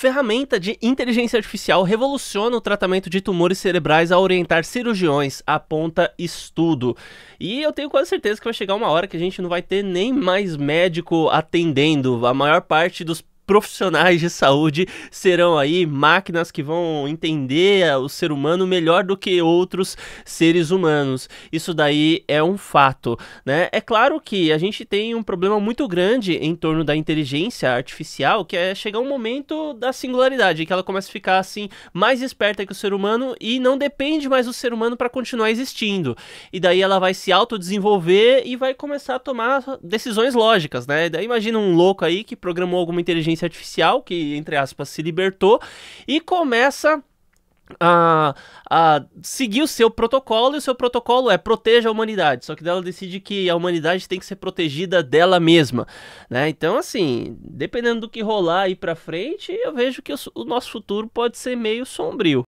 Ferramenta de inteligência artificial revoluciona o tratamento de tumores cerebrais a orientar cirurgiões, aponta estudo. E eu tenho quase certeza que vai chegar uma hora que a gente não vai ter nem mais médico atendendo. A maior parte dos profissionais de saúde serão aí máquinas que vão entender eh, o ser humano melhor do que outros seres humanos. Isso daí é um fato, né? É claro que a gente tem um problema muito grande em torno da inteligência artificial, que é chegar um momento da singularidade, que ela começa a ficar assim mais esperta que o ser humano e não depende mais do ser humano para continuar existindo. E daí ela vai se autodesenvolver e vai começar a tomar decisões lógicas, né? daí imagina um louco aí que programou alguma inteligência inteligência artificial, que, entre aspas, se libertou, e começa a, a, seguir o seu protocolo, e o seu protocolo é proteja a humanidade. Só que ela decide que a humanidade tem que ser protegida dela mesma, né? Então, assim, dependendo do que rolar aí pra frente, eu vejo que o, o nosso futuro pode ser meio sombrio.